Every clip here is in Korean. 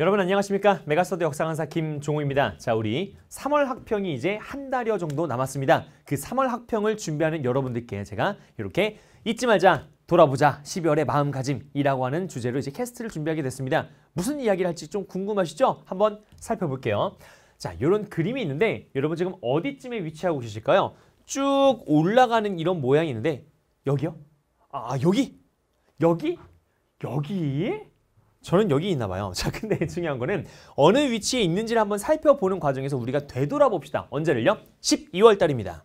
여러분 안녕하십니까 메가스터디 역사강사 김종우입니다 자 우리 3월 학평이 이제 한 달여 정도 남았습니다 그 3월 학평을 준비하는 여러분들께 제가 이렇게 잊지 말자 돌아보자 12월의 마음가짐이라고 하는 주제로 이제 캐스트를 준비하게 됐습니다 무슨 이야기를 할지 좀 궁금하시죠? 한번 살펴볼게요 자 이런 그림이 있는데 여러분 지금 어디쯤에 위치하고 계실까요? 쭉 올라가는 이런 모양이 있는데 여기요? 아 여기? 여기? 여기? 저는 여기 있나 봐요. 자, 근데 중요한 거는 어느 위치에 있는지를 한번 살펴보는 과정에서 우리가 되돌아봅시다. 언제를요? 12월 달입니다.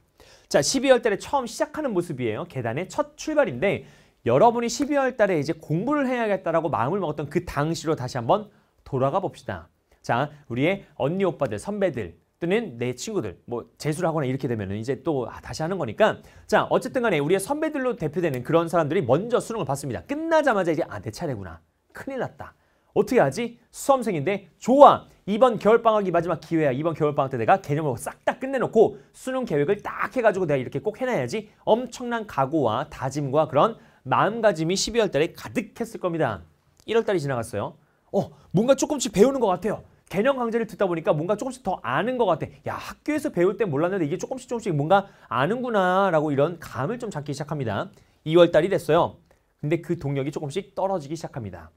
자, 12월 달에 처음 시작하는 모습이에요. 계단의 첫 출발인데 여러분이 12월 달에 이제 공부를 해야겠다라고 마음을 먹었던 그 당시로 다시 한번 돌아가 봅시다. 자, 우리의 언니, 오빠들, 선배들 또는 내 친구들, 뭐 재수를 하거나 이렇게 되면 이제 또 아, 다시 하는 거니까 자, 어쨌든 간에 우리의 선배들로 대표되는 그런 사람들이 먼저 수능을 봤습니다. 끝나자마자 이제 아, 내 차례구나. 큰일 났다. 어떻게 하지? 수험생인데 좋아. 이번 겨울방학이 마지막 기회야. 이번 겨울방학 때 내가 개념을 싹 다 끝내놓고 수능 계획을 딱 해가지고 내가 이렇게 꼭 해놔야지 엄청난 각오와 다짐과 그런 마음가짐이 12월 달에 가득했을 겁니다. 1월 달이 지나갔어요. 어, 뭔가 조금씩 배우는 것 같아요. 개념 강좌를 듣다 보니까 뭔가 조금씩 더 아는 것 같아. 야, 학교에서 배울 때 몰랐는데 이게 조금씩 조금씩 뭔가 아는구나라고 이런 감을 좀 잡기 시작합니다. 2월 달이 됐어요. 근데 그 동력이 조금씩 떨어지기 시작합니다.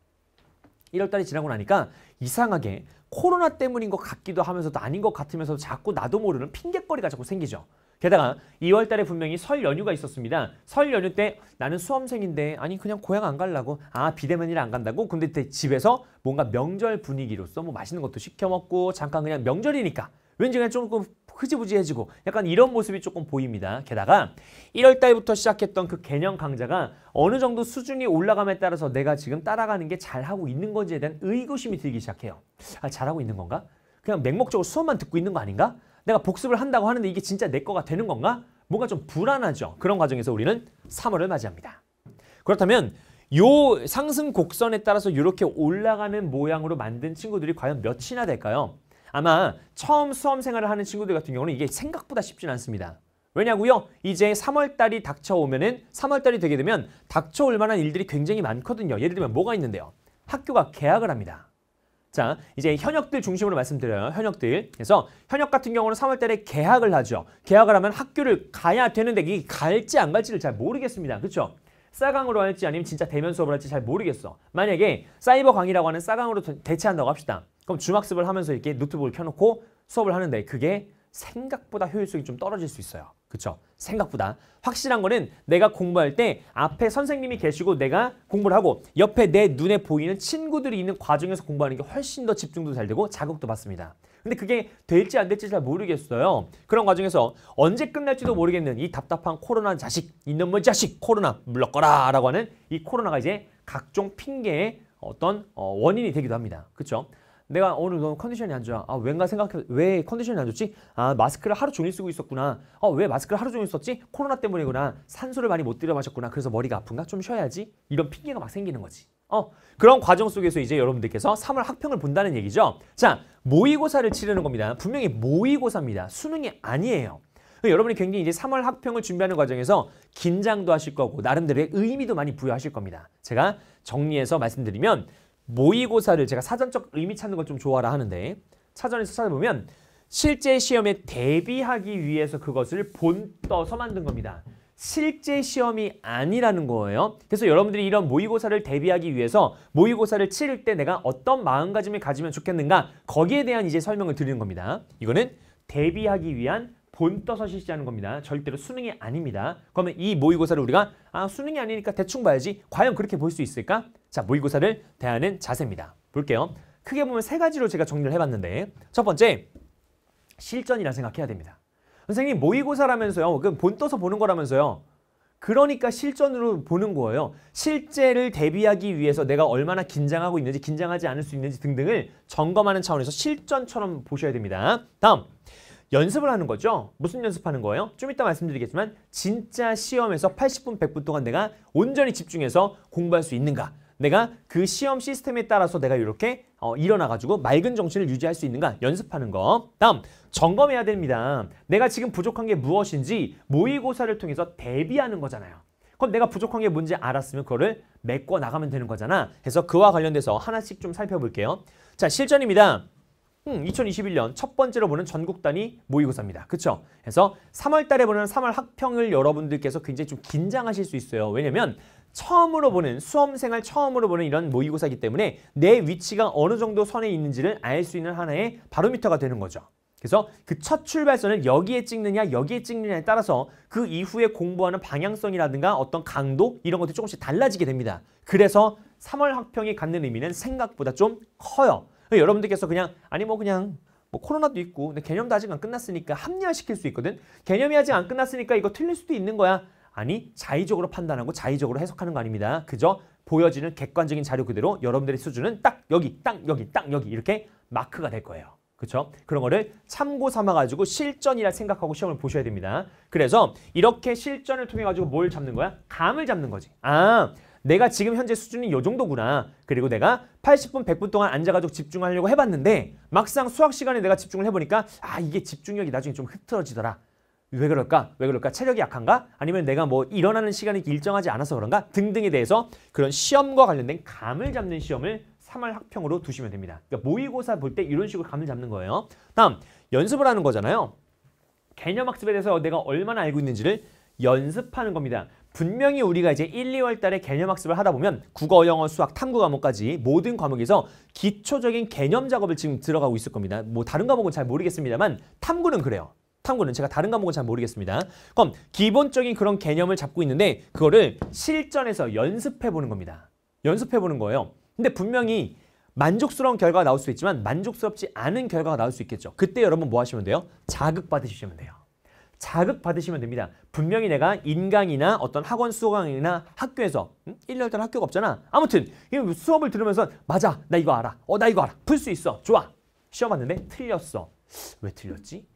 1월달이 지나고 나니까 이상하게 코로나 때문인 것 같기도 하면서도 아닌 것 같으면서도 자꾸 나도 모르는 핑곗거리가 자꾸 생기죠. 게다가 2월 달에 분명히 설 연휴가 있었습니다. 설 연휴 때 나는 수험생인데 아니 그냥 고향 안 갈라고 아 비대면이라 안 간다고 근데 집에서 뭔가 명절 분위기로서 뭐 맛있는 것도 시켜 먹고 잠깐 그냥 명절이니까 왠지 그냥 조금 흐지부지해지고 약간 이런 모습이 조금 보입니다. 게다가 1월 달부터 시작했던 그 개념 강좌가 어느 정도 수준이 올라감에 따라서 내가 지금 따라가는 게 잘하고 있는 건지에 대한 의구심이 들기 시작해요. 아, 잘하고 있는 건가? 그냥 맹목적으로 수업만 듣고 있는 거 아닌가? 내가 복습을 한다고 하는데 이게 진짜 내 거가 되는 건가? 뭔가 좀 불안하죠. 그런 과정에서 우리는 3월을 맞이합니다. 그렇다면 요 상승 곡선에 따라서 이렇게 올라가는 모양으로 만든 친구들이 과연 몇이나 될까요? 아마 처음 수험생활을 하는 친구들 같은 경우는 이게 생각보다 쉽진 않습니다. 왜냐고요? 이제 3월달이 닥쳐오면은 3월달이 되게 되면 닥쳐올 만한 일들이 굉장히 많거든요. 예를 들면 뭐가 있는데요. 학교가 개학을 합니다. 자, 이제 현역들 중심으로 말씀드려요. 현역들. 그래서 현역 같은 경우는 3월달에 개학을 하죠. 개학을 하면 학교를 가야 되는데 이게 갈지 안 갈지를 잘 모르겠습니다. 그렇죠? 싸강으로 할지 아니면 진짜 대면 수업을 할지 잘 모르겠어. 만약에 사이버 강의라고 하는 싸강으로 대체한다고 합시다. 그럼 주막습을 하면서 이렇게 노트북을 켜놓고 수업을 하는데 그게 생각보다 효율성이 좀 떨어질 수 있어요. 그렇죠? 생각보다. 확실한 거는 내가 공부할 때 앞에 선생님이 계시고 내가 공부를 하고 옆에 내 눈에 보이는 친구들이 있는 과정에서 공부하는 게 훨씬 더 집중도 잘 되고 자극도 받습니다. 근데 그게 될지 안 될지 잘 모르겠어요. 그런 과정에서 언제 끝날지도 모르겠는 이 답답한 코로나 자식, 있는 놈의 자식, 코로나 물러거라 라고 하는 이 코로나가 이제 각종 핑계의 어떤 어, 원인이 되기도 합니다. 그렇죠? 내가 오늘 너무 컨디션이 안 좋아. 아, 왠가 생각해. 왜 컨디션이 안 좋지? 아, 마스크를 하루 종일 쓰고 있었구나. 아, 왜 마스크를 하루 종일 썼지? 코로나 때문이구나. 산소를 많이 못 들여 마셨구나. 그래서 머리가 아픈가? 좀 쉬어야지. 이런 핑계가 막 생기는 거지. 어, 그런 과정 속에서 이제 여러분들께서 3월 학평을 본다는 얘기죠. 자, 모의고사를 치르는 겁니다. 분명히 모의고사입니다. 수능이 아니에요. 여러분이 굉장히 이제 3월 학평을 준비하는 과정에서 긴장도 하실 거고 나름대로의 의미도 많이 부여하실 겁니다. 제가 정리해서 말씀드리면 모의고사를 제가 사전적 의미 찾는 걸 좀 좋아라 하는데 사전에서 찾아보면 실제 시험에 대비하기 위해서 그것을 본떠서 만든 겁니다. 실제 시험이 아니라는 거예요. 그래서 여러분들이 이런 모의고사를 대비하기 위해서 모의고사를 치를 때 내가 어떤 마음가짐을 가지면 좋겠는가 거기에 대한 이제 설명을 드리는 겁니다. 이거는 대비하기 위한 본떠서 실시하는 겁니다. 절대로 수능이 아닙니다. 그러면 이 모의고사를 우리가 아 수능이 아니니까 대충 봐야지 과연 그렇게 볼 수 있을까? 자 모의고사를 대하는 자세입니다. 볼게요. 크게 보면 세 가지로 제가 정리를 해봤는데 첫 번째 실전이라 생각해야 됩니다. 선생님 모의고사라면서요. 그럼 본떠서 보는 거라면서요. 그러니까 실전으로 보는 거예요. 실제를 대비하기 위해서 내가 얼마나 긴장하고 있는지 긴장하지 않을 수 있는지 등등을 점검하는 차원에서 실전처럼 보셔야 됩니다. 다음 연습을 하는 거죠. 무슨 연습하는 거예요? 좀 이따 말씀드리겠지만 진짜 시험에서 80분, 100분 동안 내가 온전히 집중해서 공부할 수 있는가? 내가 그 시험 시스템에 따라서 내가 이렇게 어, 일어나가지고 맑은 정신을 유지할 수 있는가 연습하는 거. 다음, 점검해야 됩니다. 내가 지금 부족한 게 무엇인지 모의고사를 통해서 대비하는 거잖아요. 그럼 내가 부족한 게 뭔지 알았으면 그거를 메꿔 나가면 되는 거잖아. 그래서 그와 관련돼서 하나씩 좀 살펴볼게요. 자, 실전입니다. 음, 2021년 첫 번째로 보는 전국 단위 모의고사입니다. 그렇죠? 그래서 3월 달에 보는 3월 학평을 여러분들께서 굉장히 좀 긴장하실 수 있어요. 왜냐면 처음으로 보는 수험생활 처음으로 보는 이런 모의고사이기 때문에 내 위치가 어느 정도 선에 있는지를 알 수 있는 하나의 바로미터가 되는 거죠. 그래서 그 첫 출발선을 여기에 찍느냐 여기에 찍느냐에 따라서 그 이후에 공부하는 방향성이라든가 어떤 강도 이런 것들이 조금씩 달라지게 됩니다. 그래서 3월 학평이 갖는 의미는 생각보다 좀 커요. 그러니까 여러분들께서 그냥 아니 뭐 그냥 뭐 코로나도 있고 근데 개념도 아직 안 끝났으니까 합리화시킬 수 있거든. 개념이 아직 안 끝났으니까 이거 틀릴 수도 있는 거야. 아니 자의적으로 판단하고 자의적으로 해석하는 거 아닙니다. 그저 보여지는 객관적인 자료 그대로 여러분들의 수준은 딱 여기, 딱 여기, 딱 여기 이렇게 마크가 될 거예요. 그렇죠? 그런 거를 참고 삼아 가지고 실전이라 생각하고 시험을 보셔야 됩니다. 그래서 이렇게 실전을 통해 가지고 뭘 잡는 거야? 감을 잡는 거지. 아, 내가 지금 현재 수준이 요 정도구나. 그리고 내가 80분, 100분 동안 앉아가지고 집중하려고 해봤는데 막상 수학 시간에 내가 집중을 해보니까 아 이게 집중력이 나중에 좀 흐트러지더라. 왜 그럴까? 왜 그럴까? 체력이 약한가? 아니면 내가 뭐 일어나는 시간이 일정하지 않아서 그런가? 등등에 대해서 그런 시험과 관련된 감을 잡는 시험을 3월 학평으로 두시면 됩니다. 그러니까 모의고사 볼 때 이런 식으로 감을 잡는 거예요. 다음, 연습을 하는 거잖아요. 개념 학습에 대해서 내가 얼마나 알고 있는지를 연습하는 겁니다. 분명히 우리가 이제 1, 2월 달에 개념 학습을 하다 보면 국어, 영어, 수학, 탐구 과목까지 모든 과목에서 기초적인 개념 작업을 지금 들어가고 있을 겁니다. 뭐 다른 과목은 잘 모르겠습니다만 탐구는 그래요. 탐구는 제가 다른 과목은 잘 모르겠습니다. 그럼 기본적인 그런 개념을 잡고 있는데 그거를 실전에서 연습해 보는 겁니다. 연습해 보는 거예요. 근데 분명히 만족스러운 결과가 나올 수 있지만 만족스럽지 않은 결과가 나올 수 있겠죠. 그때 여러분 뭐 하시면 돼요? 자극받으시면 돼요. 자극 받으시면 됩니다. 분명히 내가 인강이나 어떤 학원 수강이나 학교에서 음? 1년 단 학교가 없잖아. 아무튼 수업을 들으면서 맞아 나 이거 알아. 어나 이거 알아. 풀 수 있어. 좋아. 시험 왔는데 틀렸어. 왜 틀렸지?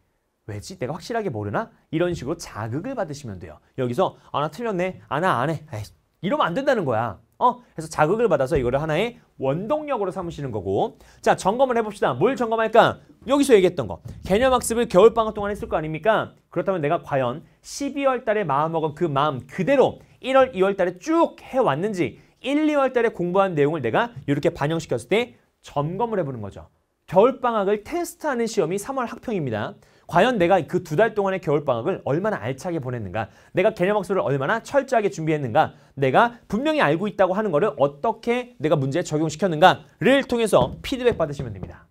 왜지? 내가 확실하게 모르나? 이런 식으로 자극을 받으시면 돼요. 여기서 아나 틀렸네. 아나안 해. 에이, 이러면 안 된다는 거야. 어? 그래서 자극을 받아서 이거를 하나의 원동력으로 삼으시는 거고 자 점검을 해봅시다. 뭘 점검할까? 여기서 얘기했던 거 개념 학습을 겨울방학 동안 했을 거 아닙니까? 그렇다면 내가 과연 12월 달에 마음먹은 그 마음 그대로 1월, 2월 달에 쭉 해왔는지 1, 2월 달에 공부한 내용을 내가 이렇게 반영시켰을 때 점검을 해보는 거죠. 겨울방학을 테스트하는 시험이 3월 학평입니다. 과연 내가 그 두 달 동안의 겨울방학을 얼마나 알차게 보냈는가 내가 개념 학습을 얼마나 철저하게 준비했는가 내가 분명히 알고 있다고 하는 거를 어떻게 내가 문제에 적용시켰는가를 통해서 피드백 받으시면 됩니다.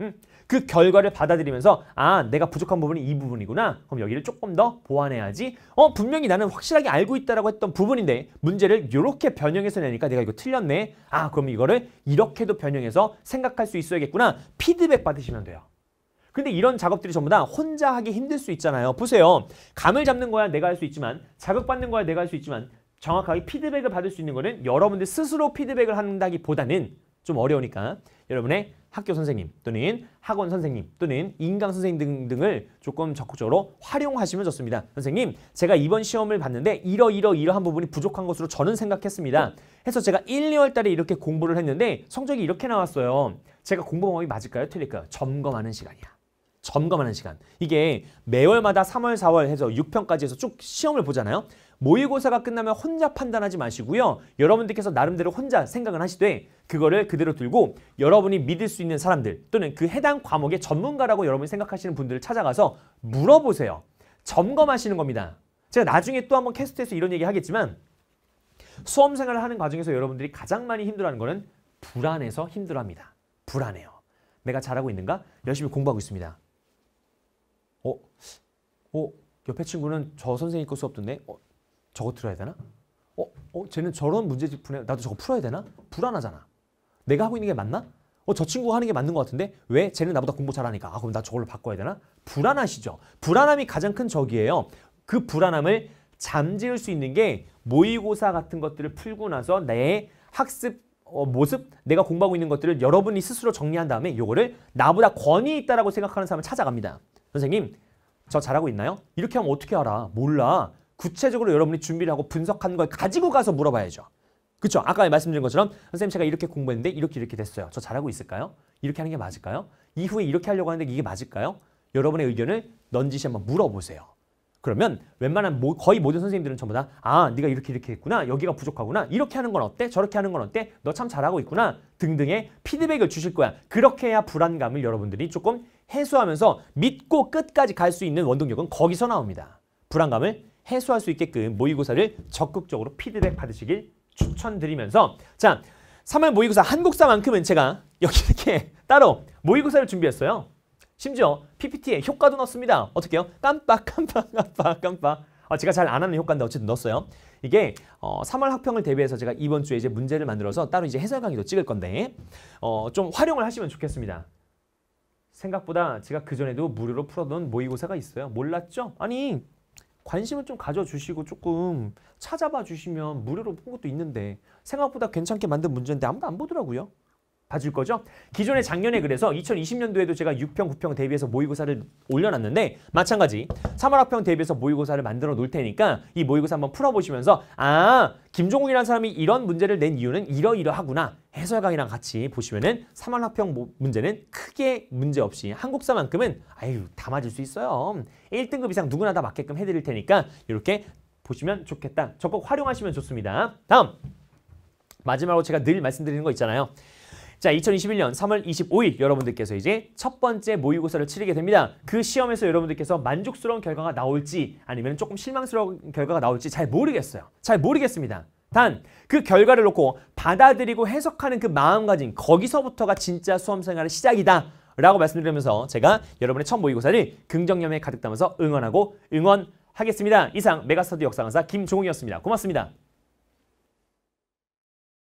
음, 그 결과를 받아들이면서 아 내가 부족한 부분이 이 부분이구나 그럼 여기를 조금 더 보완해야지 어 분명히 나는 확실하게 알고 있다라고 했던 부분인데 문제를 이렇게 변형해서 내니까 내가 이거 틀렸네 아 그럼 이거를 이렇게도 변형해서 생각할 수 있어야겠구나 피드백 받으시면 돼요 근데 이런 작업들이 전부 다 혼자 하기 힘들 수 있잖아요. 보세요. 감을 잡는 거야 내가 할 수 있지만 자극받는 거야 내가 할 수 있지만 정확하게 피드백을 받을 수 있는 거는 여러분들 스스로 피드백을 한다기보다는 좀 어려우니까 여러분의 학교 선생님 또는 학원 선생님 또는 인강 선생님 등등을 조금 적극적으로 활용하시면 좋습니다. 선생님 제가 이번 시험을 봤는데 이러이러이러한 부분이 부족한 것으로 저는 생각했습니다. 해서 제가 1, 2월 달에 이렇게 공부를 했는데 성적이 이렇게 나왔어요. 제가 공부 방법이 맞을까요? 틀릴까요? 점검하는 시간이야. 점검하는 시간. 이게 매월마다 3월, 4월 해서 6편까지 해서 쭉 시험을 보잖아요. 모의고사가 끝나면 혼자 판단하지 마시고요. 여러분들께서 나름대로 혼자 생각을 하시되 그거를 그대로 들고 여러분이 믿을 수 있는 사람들 또는 그 해당 과목의 전문가라고 여러분이 생각하시는 분들을 찾아가서 물어보세요. 점검하시는 겁니다. 제가 나중에 또 한 번 캐스트해서 이런 얘기 하겠지만 수험생활을 하는 과정에서 여러분들이 가장 많이 힘들어하는 거는 불안해서 힘들어합니다. 불안해요. 내가 잘하고 있는가? 열심히 공부하고 있습니다. 어? 어? 옆에 친구는 저 선생님 거 수업 듣네? 어? 저거 들어야 되나? 어? 어? 쟤는 저런 문제집 푸네? 나도 저거 풀어야 되나? 불안하잖아. 내가 하고 있는 게 맞나? 어, 저친구 하는 게 맞는 것 같은데 왜 쟤는 나보다 공부 잘하니까 아 그럼 나 저걸로 바꿔야 되나? 불안하시죠. 불안함이 가장 큰 적이에요. 그 불안함을 잠재울 수 있는 게 모의고사 같은 것들을 풀고 나서 내 학습 어, 모습, 내가 공부하고 있는 것들을 여러분이 스스로 정리한 다음에 요거를 나보다 권위 있다라고 생각하는 사람을 찾아갑니다. 선생님 저 잘하고 있나요? 이렇게 하면 어떻게 알아? 몰라. 구체적으로 여러분이 준비를 하고 분석한 걸 가지고 가서 물어봐야죠. 그렇죠? 아까 말씀드린 것처럼 선생님 제가 이렇게 공부했는데 이렇게 이렇게 됐어요. 저 잘하고 있을까요? 이렇게 하는 게 맞을까요? 이후에 이렇게 하려고 하는데 이게 맞을까요? 여러분의 의견을 넌지시 한번 물어보세요. 그러면 웬만한 모, 거의 모든 선생님들은 전부 다 아, 네가 이렇게 이렇게 했구나. 여기가 부족하구나. 이렇게 하는 건 어때? 저렇게 하는 건 어때? 너 참 잘하고 있구나. 등등의 피드백을 주실 거야. 그렇게 해야 불안감을 여러분들이 조금 해소하면서 믿고 끝까지 갈 수 있는 원동력은 거기서 나옵니다. 불안감을 해소할 수 있게끔 모의고사를 적극적으로 피드백 받으시길 추천드리면서 자 3월 모의고사 한국사만큼은 제가 여기 이렇게 따로 모의고사를 준비했어요. 심지어 PPT에 효과도 넣습니다. 어떻게 요 깜빡 깜빡 깜빡 깜빡 아, 제가 잘 안 하는 효과인데 어쨌든 넣었어요. 이게 어, 3월 학평을 대비해서 제가 이번 주에 이제 문제를 만들어서 따로 이제 해설 강의도 찍을 건데 어, 좀 활용을 하시면 좋겠습니다. 생각보다 제가 그전에도 무료로 풀어둔 모의고사가 있어요. 몰랐죠? 아니 관심을 좀 가져주시고 조금 찾아봐 주시면 무료로 본 것도 있는데 생각보다 괜찮게 만든 문제인데 아무도 안 보더라고요. 봐줄 거죠? 기존에 작년에 그래서 2020년도에도 제가 6평, 9평 대비해서 모의고사를 올려놨는데 마찬가지 3월 학평 대비해서 모의고사를 만들어 놓을 테니까 이 모의고사 한번 풀어보시면서 아 김종욱이라는 사람이 이런 문제를 낸 이유는 이러이러하구나 해설 강의랑 같이 보시면은 3월 학평 문제는 크게 문제없이 한국사만큼은 아유 다 맞을 수 있어요 1등급 이상 누구나 다 맞게끔 해드릴 테니까 이렇게 보시면 좋겠다 적극 활용하시면 좋습니다 다음 마지막으로 제가 늘 말씀드리는 거 있잖아요 자, 2021년 3월 25일 여러분들께서 이제 첫 번째 모의고사를 치르게 됩니다. 그 시험에서 여러분들께서 만족스러운 결과가 나올지 아니면 조금 실망스러운 결과가 나올지 잘 모르겠어요. 잘 모르겠습니다. 단, 그 결과를 놓고 받아들이고 해석하는 그 마음가짐, 거기서부터가 진짜 수험생활의 시작이다. 라고 말씀드리면서 제가 여러분의 첫 모의고사를 긍정념에 가득 담아서 응원하고 응원하겠습니다. 이상 메가스터디 역사 강사 김종욱이었습니다. 고맙습니다.